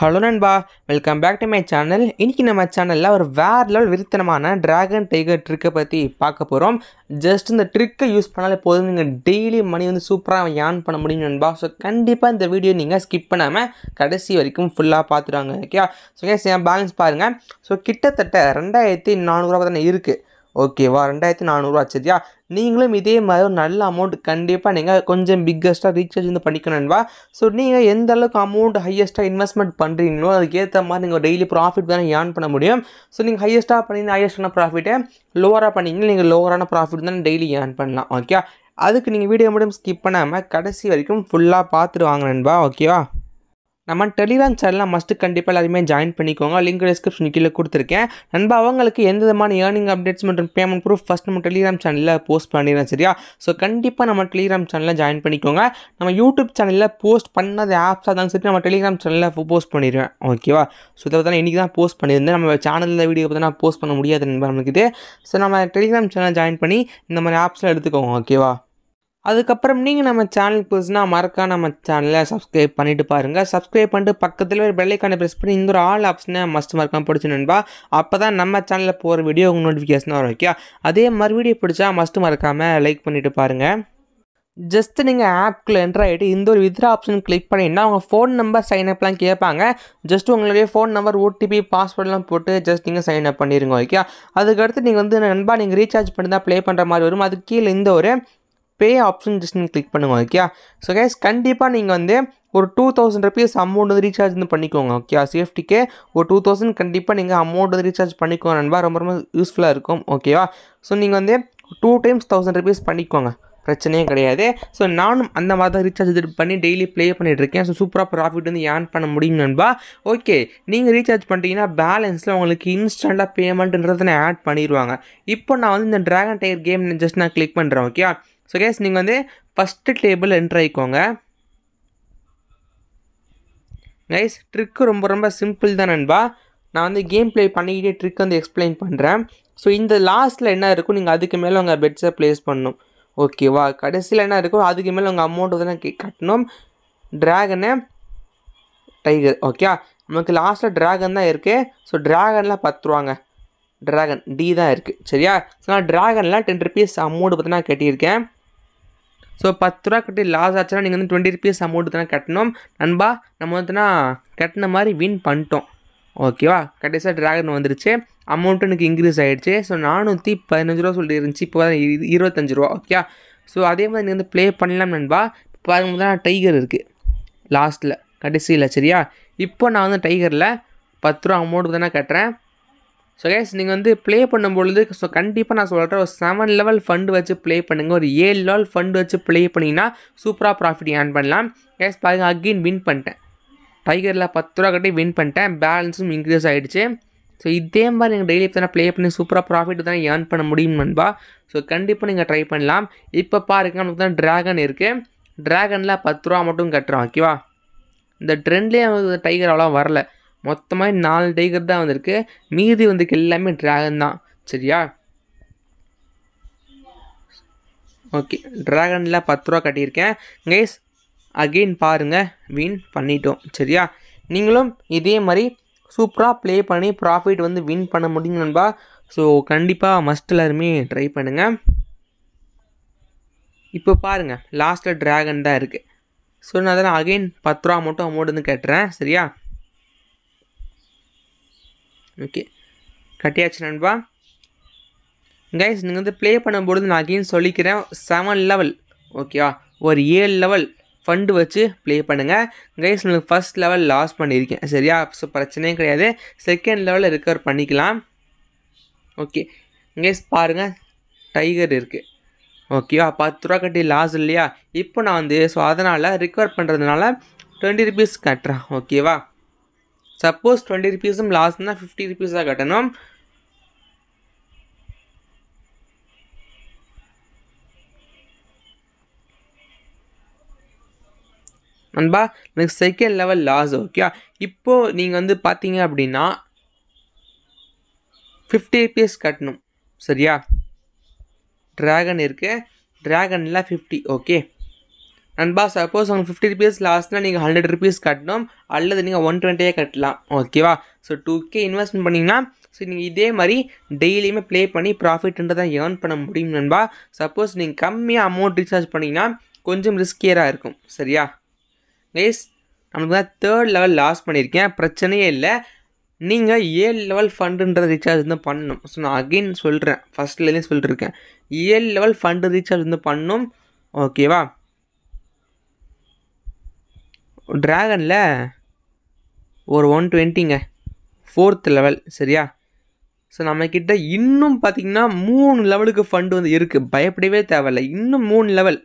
hello நண்பா welcome back to my channel இன்றைக்கி நம்ம சேனலில் ஒரு வேறு லெவல் விருத்தனமான ட்ராகன் டைகர் ட்ரிக்கை பற்றி பார்க்க போகிறோம் ஜஸ்ட் இந்த ட்ரிக்கை யூஸ் பண்ணாலே போதும் நீங்கள் டெய்லி மணி வந்து சூப்பராக ஏர்ன் பண்ண முடியும் நண்பா ஸோ கண்டிப்பாக இந்த வீடியோ நீங்கள் ஸ்கிப் பண்ணாமல் கடைசி வரைக்கும் ஃபுல்லாக பார்த்துருவாங்க ஓகே ஸோ கேஸ் என் பேலன்ஸ் பாருங்கள் ஸோ கிட்டத்தட்ட ரெண்டாயிரத்தி நானூறுரூவா தானே இருக்குது ஓகேவா ரெண்டாயிரத்தி நானூறுரூவா சரியா நீங்களும் இதே மாதிரி ஒரு நல்ல அமௌண்ட் கண்டிப்பாக நீங்கள் கொஞ்சம் பிக்கஸ்ட்டாக ரீசார்ஜ் வந்து பண்ணிக்கணும்வா ஸோ நீங்கள் எந்த அளவுக்கு அமௌண்ட் ஹையஸ்ட்டாக இன்வெஸ்ட்மெண்ட் பண்ணுறீங்களோ அதுக்கேற்ற மாதிரி நீங்கள் டெய்லி ப்ராஃபிட் தானே ஏர்ன் பண்ண முடியும் ஸோ நீங்கள் ஹையஸ்ட்டாக பண்ணி ஹையஸ்டான ப்ராஃபிட்டே லோவராக பண்ணிங்கன்னா நீங்கள் லோவரான ப்ராஃபிட் தானே டெய்லி ஏர்ன் பண்ணலாம் ஓகே அதுக்கு நீங்கள் வீடியோ மட்டும் ஸ்கிப் பண்ணாமல் கடைசி வரைக்கும் ஃபுல்லாக பார்த்துட்டு வாங்கினேன்பா ஓகேவா நம்ம டெலிகிராம் சேனலில் மஸ்ட்டு கண்டிப்பாக எல்லாருமே ஜாயின் பண்ணிக்கோங்க லிங்க் டிஸ்கிரிப்ஷன் கீழே கொடுத்துருக்கேன் நண்பா அவங்களுக்கு எந்த விதமான ஏர்னிங் அப்டேட்ஸ் மற்றும் பேமெண்ட் ப்ரூஃப் ஃபஸ்ட் நம்ம டெலிகிராம் சேனலில் போஸ்ட் பண்ணிடுறேன் சரியா ஸோ கண்டிப்பாக நம்ம டெலிகிராம் சேனலில் ஜாயின் பண்ணிக்கோங்க நம்ம யூடியூப் சேனலில் போஸ்ட் பண்ணாத ஆப்ஸாக இருந்தாலும் சரி நம்ம டெலிகிராம் சேனலில் போஸ்ட் பண்ணிடுவேன் ஓகேவா ஸோ இதை பார்த்தா இன்றைக்கி தான் போஸ்ட் பண்ணியிருந்தேன் நம்ம சேனலில் வீடியோ பார்த்தா நான் போஸ்ட் பண்ண முடியாது நண்பா நமக்கு இது ஸோ நம்ம டெலிகிராம் சேனல் ஜாயின் பண்ணி இந்த மாதிரி ஆப்ஸ்லாம் எடுத்துக்கோங்க ஓகேவா அதுக்கப்புறம் நீங்கள் நம்ம சேனல் புதுசுனால் மறக்காம நம்ம சேனலில் சப்ஸ்கிரைப் பண்ணிட்டு பாருங்கள் சப்ஸ்கிரைப் பண்ணிட்டு பக்கத்தில் ஒரு பெல்லைக்கான ப்ரெஸ் பண்ணி இந்த ஒரு ஆல் ஆப்ஷனை மஸ்ட் மறக்காம பிடிச்சி நண்பா அப்போ தான் நம்ம சேனலில் போகிற வீடியோ உங்கள் நோட்டிஃபிகேஷன் வரும் ஓகே அதே மாதிரி வீடியோ பிடிச்சா மஸ்ட் மறக்காமல் லைக் பண்ணிவிட்டு பாருங்கள் ஜஸ்ட் நீங்கள் ஆப்க்குள்ளே என்ட்ரு ஆகிட்டு இந்த ஒரு வித்ரா ஆப்ஷன் கிளிக் பண்ணிங்கன்னா அவங்க ஃபோன் நம்பர் சைன் அப்லாம் கேட்பாங்க ஜஸ்ட் உங்களுடைய ஃபோன் நம்பர் ஓடிபி பாஸ்வேர்ட்லாம் போட்டு ஜஸ்ட் நீங்கள் சைன் அப் பண்ணிடுங்க ஓகே அதுக்கடுத்து நீங்கள் வந்து நண்பா நீங்கள் ரீசார்ஜ் பண்ணி தான் ப்ளே பண்ணுற மாதிரி வரும் அதுக்கு கீழே இந்த ஒரு பே ஆப்ஷன் ஜஸ்ட் நீங்கள் கிளிக் பண்ணுங்க ஓகே ஸோ கேஸ் கண்டிப்பாக நீங்கள் வந்து ஒரு டூ தௌசண்ட் ருபீஸ் அமௌண்ட் வந்து ரீசார்ஜ் வந்து பண்ணிக்கோங்க ஓகே சேஃப்டிக்கே ஒரு டூ தௌசண்ட் கண்டிப்பாக நீங்கள் அமௌண்ட் வந்து ரீசார்ஜ் பண்ணிக்கோங்க நண்பா ரொம்ப ரொம்ப யூஸ்ஃபுல்லாக இருக்கும் ஓகேவா ஸோ நீங்கள் வந்து டூ டைம்ஸ் தௌசண்ட் ருபீஸ் பண்ணிக்கோங்க பிரச்சனையே கிடையாது ஸோ நானும் அந்த மாதிரி தான் ரீசார்ஜ் இது பண்ணி டெய்லி ப்ளே இருக்கேன் ஸோ சூப்பராக ப்ராஃபிட் வந்து ஏர்ன் பண்ண முடியும் நண்பா ஓகே நீங்கள் ரீசார்ஜ் பண்ணிட்டீங்கன்னா பேலன்ஸில் உங்களுக்கு இன்ஸ்டண்ட்டாக பேமெண்ட்டுன்றதை நான் ஆட் பண்ணிடுவாங்க இப்போ நான் வந்து இந்த ட்ராகன் டயர் கேம் ஜஸ்ட் நான் கிளிக் பண்ணுறேன் ஓகே ஸோ கேஸ் நீங்கள் வந்து ஃபஸ்ட்டு டேபிள் என்ட்ரு ஆகிக்கோங்க கைஸ் ட்ரிக்கு ரொம்ப ரொம்ப சிம்பிள் தான் நண்பா நான் வந்து கேம் ப்ளே பண்ணிக்கிட்டே ட்ரிக் வந்து எக்ஸ்பிளைன் பண்ணுறேன் ஸோ இந்த லாஸ்ட்டில் என்ன இருக்கும் நீங்கள் அதுக்கு மேலே உங்கள் பெட்ஸை ப்ளேஸ் பண்ணணும் ஓகேவா கடைசியில் என்ன இருக்கோ அதுக்கு மேலே உங்கள் அமௌண்ட்டு நான் கட்டணும் ட்ராகனு டைகர் ஓகே நமக்கு லாஸ்ட்டில் ட்ராகன் தான் இருக்குது ஸோ ட்ராகனில் பத்து ரூபாங்க ட்ராகன் டி தான் இருக்குது சரியா ஸோ நான் ட்ராகனில் டென் ருபீஸ் அமௌண்ட் பார்த்தீங்கன்னா கட்டியிருக்கேன் ஸோ பத்து ரூபா கட்டி லாஸ் ஆச்சுன்னா நீங்கள் வந்து டுவெண்ட்டி ருபீஸ் அமௌண்ட் தானே கட்டணும் நண்பா நம்ம வந்துனா கட்டின மாதிரி வின் பண்ணிட்டோம் ஓகேவா கடைசியாக ட்ராகன் வந்துருச்சு அமௌண்ட்டு எனக்கு இன்க்ரீஸ் ஆகிடுச்சு ஸோ நானூற்றி பதினஞ்சு ரூபா சொல்லிட்டு இருந்துச்சு இப்போ தான் இருபத்தஞ்சு ரூபா ஓகே ஸோ அதே மாதிரி நீங்கள் வந்து ப்ளே பண்ணலாம் நண்பா பாருங்க தான் டைகர் இருக்குது லாஸ்ட்டில் கடைசியில் சரியா இப்போ நான் வந்து டைகரில் பத்து ரூபா அமௌண்ட் தானே கட்டுறேன் ஸோ கேஸ் நீங்கள் வந்து ப்ளே பண்ணும்பொழுது ஸோ கண்டிப்பாக நான் சொல்கிறேன் ஒரு செவன் லெவல் ஃபண்டு வச்சு ப்ளே பண்ணுங்கள் ஒரு ஏழு லெவல் ஃபண்டு வச்சு ப்ளே பண்ணிங்கன்னா சூப்பராக ப்ராஃபிட் ஏர்ன் பண்ணலாம் கேஸ் பாருங்கள் அகெயின் வின் பண்ணிட்டேன் டைகரில் பத்து ரூபா கட்டி வின் பண்ணிட்டேன் பேலன்ஸும் இன்க்ரீஸ் ஆகிடுச்சு ஸோ இதே மாதிரி நீங்கள் டெய்லி தானே ப்ளே பண்ணி சூப்பராக ப்ராஃபிட் தானே ஏர்ன் பண்ண முடியும் நண்பா ஸோ கண்டிப்பாக நீங்கள் ட்ரை பண்ணலாம் இப்போ பாருங்க நமக்கு தான் ட்ராகன் இருக்குது ட்ராகனில் பத்து ரூபா மட்டும் கட்டுறோம் ஓகேவா இந்த ட்ரெண்ட்லேயே டைகர் அவ்வளோ வரல மொத்தமாக நாலு டைகர் தான் வந்திருக்கு மீதி வந்திருக்கு எல்லாமே ட்ராகன் தான் சரியா ஓகே ட்ராகனில் பத்து ரூபா கட்டியிருக்கேன் கைஸ் அகெயின் பாருங்கள் வின் பண்ணிட்டோம் சரியா நீங்களும் இதே மாதிரி சூப்பராக ப்ளே பண்ணி ப்ராஃபிட் வந்து வின் பண்ண முடியும் நண்பா ஸோ கண்டிப்பாக மஸ்ட் எல்லாருமே ட்ரை பண்ணுங்கள் இப்போ பாருங்கள் லாஸ்ட்டில் ட்ராகன் தான் இருக்குது ஸோ நான் அதெல்லாம் அகெயின் பத்து ரூபா மட்டும் அமௌண்ட் வந்து கட்டுறேன் சரியா ஓகே கட்டியாச்சு நண்பா கைஸ் நீங்கள் வந்து ப்ளே பண்ணும்பொழுது நான் அகைன் சொல்லிக்கிறேன் செவன் லெவல் ஓகேவா ஒரு ஏழு லெவல் ஃபண்டு வச்சு ப்ளே பண்ணுங்கள் கைஸ் உங்களுக்கு ஃபஸ்ட் லெவல் லாஸ் பண்ணியிருக்கேன் சரியா ஸோ பிரச்சனையும் கிடையாது செகண்ட் லெவலில் ரிகவர் பண்ணிக்கலாம் ஓகே கைஸ் பாருங்கள் டைகர் இருக்குது ஓகேவா பத்து ரூபா கட்டி லாஸ் இல்லையா இப்போ நான் வந்து ஸோ அதனால் ரிகவர் பண்ணுறதுனால டுவெண்ட்டி ருபீஸ் கட்டுறேன் ஓகேவா சப்போஸ் டுவெண்ட்டி ருபீஸும் லாஸ்ட்னா ஃபிஃப்டி ருபீஸாக கட்டணும் நண்பா next second level loss okay இப்போது நீங்கள் வந்து பார்த்தீங்க அப்படின்னா ஃபிஃப்டி ருபீஸ் கட்டணும் சரியா ட்ராகன் இருக்குது ட்ராகனில் ஃபிஃப்டி ஓகே நண்பா சப்போஸ் உங்களுக்கு ஃபிஃப்டி ருபீஸ் லாஸ்ட்னா நீங்கள் ஹண்ட்ரட் ருபீஸ் கட்டணும் அல்லது நீங்கள் ஒன் டுவெண்ட்டியே கட்டலாம் ஓகேவா ஸோ டூ கே இன்வெஸ்ட்மெண்ட் பண்ணிங்கன்னா ஸோ நீங்கள் இதே மாதிரி டெய்லியுமே ப்ளே பண்ணி ப்ராஃபிட்ன்றதை ஏர்ன் பண்ண முடியும் நண்பா சப்போஸ் நீங்கள் கம்மியாக அமௌண்ட் ரீசார்ஜ் பண்ணிங்கன்னா கொஞ்சம் ரிஸ்கியராக இருக்கும் சரியா கைஸ் நம்மளுக்கு தான் தேர்ட் லெவல் லாஸ் பண்ணியிருக்கேன் பிரச்சனையே இல்லை நீங்கள் ஏழு லெவல் ஃபண்டுன்ற ரீசார்ஜ் வந்து பண்ணணும் ஸோ நான் அகெயின் சொல்கிறேன் ஃபஸ்ட்லேருந்தே சொல்லிட்டுருக்கேன் ஏழு லெவல் ஃபண்டு ரீசார்ஜ் வந்து பண்ணணும் ஓகேவா ட்ராகனில் ஒரு ஒன் டுவெண்ட்டிங்க ஃபோர்த் லெவல் சரியா ஸோ நம்மக்கிட்ட இன்னும் பார்த்திங்கன்னா மூணு லெவலுக்கு ஃபண்டு வந்து இருக்குது பயப்படவே தேவையில்ல இன்னும் மூணு லெவல்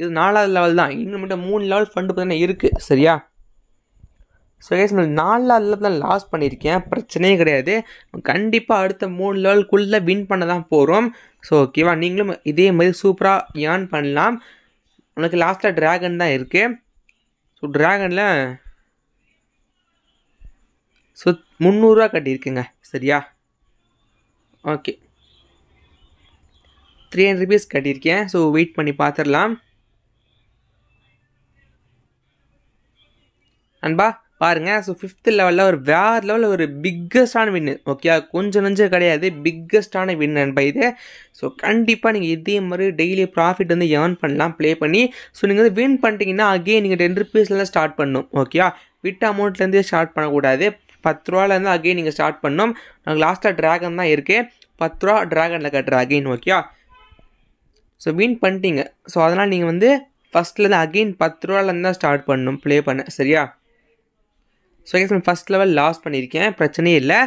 இது நாலாவது லெவல் தான் மட்டும் மூணு லெவல் ஃபண்டு பார்த்திங்கன்னா இருக்குது சரியா ஸோ கேஸ் நாலாவது லெவல் தான் லாஸ் பண்ணியிருக்கேன் பிரச்சனையே கிடையாது கண்டிப்பாக அடுத்த மூணு லெவலுக்குள்ளே வின் பண்ண தான் போகிறோம் ஸோ ஓகேவா நீங்களும் இதே மாதிரி சூப்பராக ஏர்ன் பண்ணலாம் உனக்கு லாஸ்ட்டில் ட்ராகன் தான் இருக்குது ஸோ ட்ராகனில் ஸோ முந்நூறுரூவா கட்டியிருக்குங்க சரியா ஓகே த்ரீ ஹண்ட்ரட் ருபீஸ் கட்டியிருக்கேன் ஸோ வெயிட் பண்ணி பார்த்துடலாம் அன்பா பாருங்கள் ஸோ ஃபிஃப்த் லெவலில் ஒரு வேறு லெவலில் ஒரு பிக்கஸ்டான வின்னு ஓகே கொஞ்சம் நஞ்சம் கிடையாது பிக்கஸ்டான வின் நண்பா இது ஸோ கண்டிப்பாக நீங்கள் இதே மாதிரி டெய்லி ப்ராஃபிட் வந்து ஏர்ன் பண்ணலாம் ப்ளே பண்ணி ஸோ நீங்கள் வந்து வின் பண்ணிட்டீங்கன்னா அகெயின் நீங்கள் டென் ருபீஸ்லாம் ஸ்டார்ட் பண்ணும் ஓகே விட்ட அமௌண்ட்லேருந்தே ஸ்டார்ட் பண்ணக்கூடாது பத்து ரூபாலேருந்து அகெயின் நீங்கள் ஸ்டார்ட் பண்ணோம் நாங்கள் லாஸ்ட்டாக ட்ராகன் தான் இருக்குது பத்து ரூபா ட்ராகனில் கட்டுற அகெயின் ஓகே ஸோ வின் பண்ணிட்டீங்க ஸோ அதனால் நீங்கள் வந்து தான் அகெயின் பத்து ரூபாலேருந்து தான் ஸ்டார்ட் பண்ணணும் ப்ளே பண்ண சரியா ஸோ கேஸ் நான் ஃபஸ்ட் லெவல் லாஸ் பண்ணியிருக்கேன் பிரச்சனையே இல்லை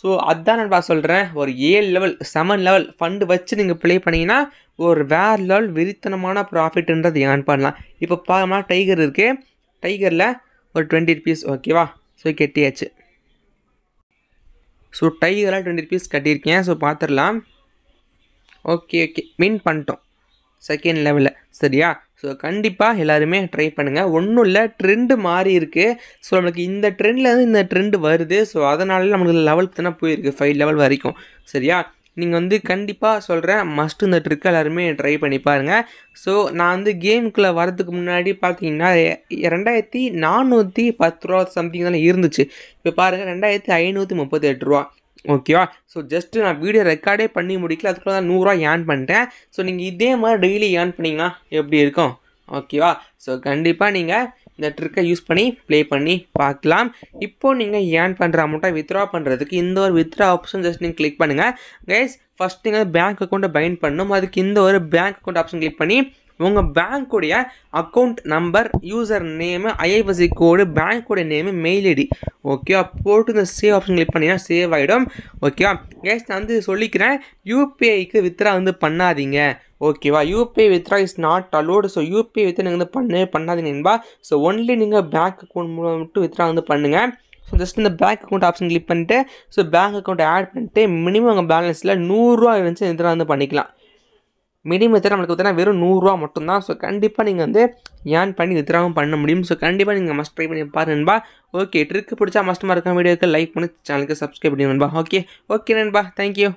ஸோ அதான் நான் சொல்கிறேன் ஒரு ஏழு லெவல் செவன் லெவல் ஃபண்டு வச்சு நீங்கள் ப்ளே பண்ணிங்கன்னா ஒரு வேறு லெவல் விரித்தனமான ப்ராஃபிட்ன்றது ஏன் பண்ணலாம் இப்போ பார்த்தோம்னா டைகர் இருக்குது டைகரில் ஒரு டுவெண்ட்டி ருபீஸ் ஓகேவா ஸோ கெட்டியாச்சு ஸோ டைகரில் டுவெண்ட்டி ருபீஸ் கட்டியிருக்கேன் ஸோ பார்த்துடலாம் ஓகே ஓகே வின் பண்ணிட்டோம் செகண்ட் லெவலில் சரியா ஸோ கண்டிப்பாக எல்லாருமே ட்ரை பண்ணுங்கள் ஒன்றும் இல்லை ட்ரெண்டு மாறி இருக்குது ஸோ நம்மளுக்கு இந்த ட்ரெண்ட்லேருந்து இந்த ட்ரெண்டு வருது ஸோ அதனால நம்மளுக்கு லெவல் தானே போயிருக்கு ஃபைவ் லெவல் வரைக்கும் சரியா நீங்கள் வந்து கண்டிப்பாக சொல்கிறேன் மஸ்ட் இந்த ட்ரிக் எல்லாருமே ட்ரை பண்ணி பாருங்கள் ஸோ நான் வந்து கேமுக்குள்ளே வரதுக்கு முன்னாடி பார்த்தீங்கன்னா ரெண்டாயிரத்தி நானூற்றி பத்து ரூபா சம்திங் தானே இருந்துச்சு இப்போ பாருங்கள் ரெண்டாயிரத்தி ஐநூற்றி முப்பத்தி எட்டு ரூபா ஓகேவா ஸோ ஜஸ்ட்டு நான் வீடியோ ரெக்கார்டே பண்ணி முடிக்கல அதுக்குள்ளே தான் நூறுரூவா ஏர்ன் பண்ணிட்டேன் ஸோ நீங்கள் இதே மாதிரி டெய்லி ஏர்ன் பண்ணிங்கன்னா எப்படி இருக்கும் ஓகேவா ஸோ கண்டிப்பாக நீங்கள் இந்த ட்ரிக்கை யூஸ் பண்ணி ப்ளே பண்ணி பார்க்கலாம் இப்போது நீங்கள் ஏன் பண்ணுற அமௌண்ட்டை வித்ட்ரா பண்ணுறதுக்கு இந்த ஒரு வித்ட்ரா ஆப்ஷன் ஜஸ்ட் நீங்கள் கிளிக் பண்ணுங்கள் கைஸ் ஃபஸ்ட் நீங்கள் பேங்க் அக்கௌண்ட்டை பைண்ட் பண்ணணும் அதுக்கு இந்த ஒரு பேங்க் அக்கௌண்ட் ஆப்ஷன் கிளிக் பண்ணி உங்கள் பேங்க்குடைய account number user name IFSC code பேங்க்கோடைய நேமு மெயில் ஐடி ஓகேவா போட்டு இந்த சேவ் ஆப்ஷன் கிளிக் பண்ணிங்கன்னா சேவ் ஆகிடும் ஓகேவா கேஸ் நான் வந்து சொல்லிக்கிறேன் யூபிஐக்கு வித்ரா வந்து பண்ணாதீங்க ஓகேவா UPI withdraw is not allowed so UPI withdraw நீங்கள் வந்து பண்ணவே பண்ணாதீங்க என்பா ஸோ ஒன்லி நீங்கள் பேங்க் அக்கௌண்ட் மூலம் மட்டும் வித்ரா வந்து பண்ணுங்கள் ஸோ ஜஸ்ட் இந்த பேங்க் அக்கௌண்ட் ஆப்ஷன் கிளிக் பண்ணிட்டு ஸோ பேங்க் அக்கௌண்ட் ஆட் பண்ணிட்டு மினிமம் உங்கள் பேலன்ஸில் நூறுரூவா இருந்துச்சு வித்ரா வந்து பண்ணிக்கலாம் மினிமம் மெத்தட் நம்மளுக்கு பார்த்தீங்கன்னா வெறும் நூறுரூவா மட்டும்தான் ஸோ கண்டிப்பாக நீங்கள் வந்து ஏன் பண்ணி வித்ராவும் பண்ண முடியும் ஸோ கண்டிப்பாக நீங்கள் மஸ்ட் ட்ரை பண்ணி பாருங்க நண்பா ஓகே ட்ரிக்கு பிடிச்சா மஸ்ட் மறக்காம வீடியோக்கு லைக் பண்ணி சேனலுக்கு சப்ஸ்கிரைப் பண்ணி நண்பா ஓகே ஓகே நண்பா தேங்க்யூ